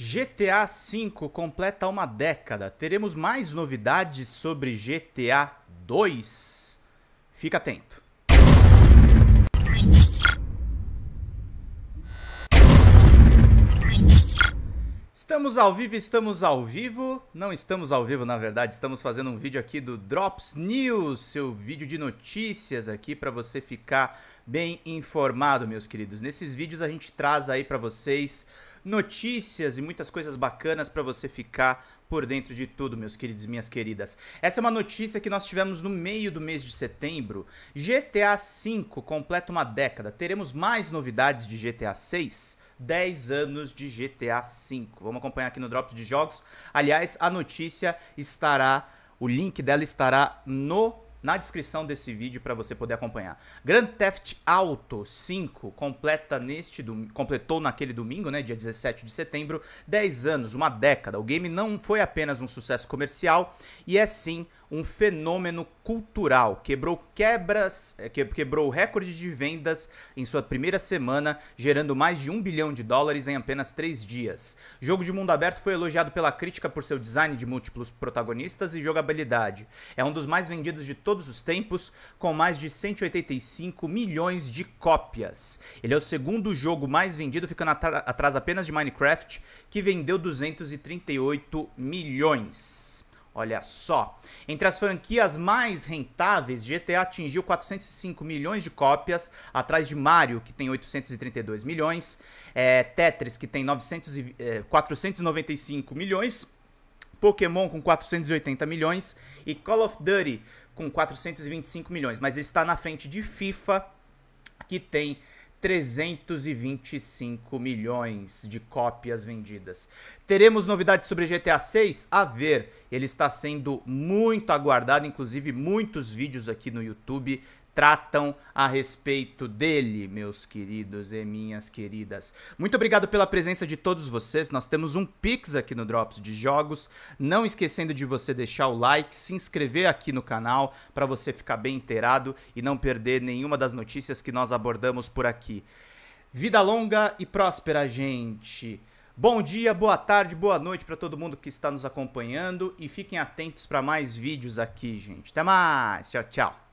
GTA V completa uma década. Teremos mais novidades sobre GTA 2? Fica atento. Estamos ao vivo, estamos ao vivo. Não estamos ao vivo, na verdade, estamos fazendo um vídeo aqui do Drops News, seu vídeo de notícias aqui para você ficar bem informado, meus queridos. Nesses vídeos a gente traz aí para vocês notícias e muitas coisas bacanas para você ficar por dentro de tudo, meus queridos e minhas queridas. Essa é uma notícia que nós tivemos no meio do mês de setembro. GTA V completa uma década. Teremos mais novidades de GTA VI, 10 anos de GTA V. Vamos acompanhar aqui no Drops de Jogos. Aliás, a notícia estará, o link dela estará no na descrição desse vídeo para você poder acompanhar. Grand Theft Auto 5 completa neste dom... completou naquele domingo, né, dia 17 de setembro, 10 anos, uma década. O game não foi apenas um sucesso comercial e é sim um fenômeno cultural. Quebrou quebras, eh, quebrou recordes de vendas em sua primeira semana, gerando mais de um bilhão de dólares em apenas três dias. Jogo de Mundo Aberto foi elogiado pela crítica por seu design de múltiplos protagonistas e jogabilidade. É um dos mais vendidos de todos os tempos, com mais de 185 milhões de cópias. Ele é o segundo jogo mais vendido, ficando atrás apenas de Minecraft, que vendeu 238 milhões. Olha só. Entre as franquias mais rentáveis, GTA atingiu 405 milhões de cópias, atrás de Mario, que tem 832 milhões, é, Tetris, que tem 900 e, é, 495 milhões, Pokémon com 480 milhões e Call of Duty com 425 milhões. Mas ele está na frente de FIFA, que tem 325 milhões de cópias vendidas. Teremos novidades sobre GTA 6 a ver. Ele está sendo muito aguardado, inclusive muitos vídeos aqui no YouTube tratam a respeito dele, meus queridos e minhas queridas. Muito obrigado pela presença de todos vocês. Nós temos um Pix aqui no Drops de Jogos. Não esquecendo de você deixar o like, se inscrever aqui no canal para você ficar bem inteirado e não perder nenhuma das notícias que nós abordamos por aqui. Vida longa e próspera, gente. Bom dia, boa tarde, boa noite para todo mundo que está nos acompanhando e fiquem atentos para mais vídeos aqui, gente. Até mais. Tchau, tchau.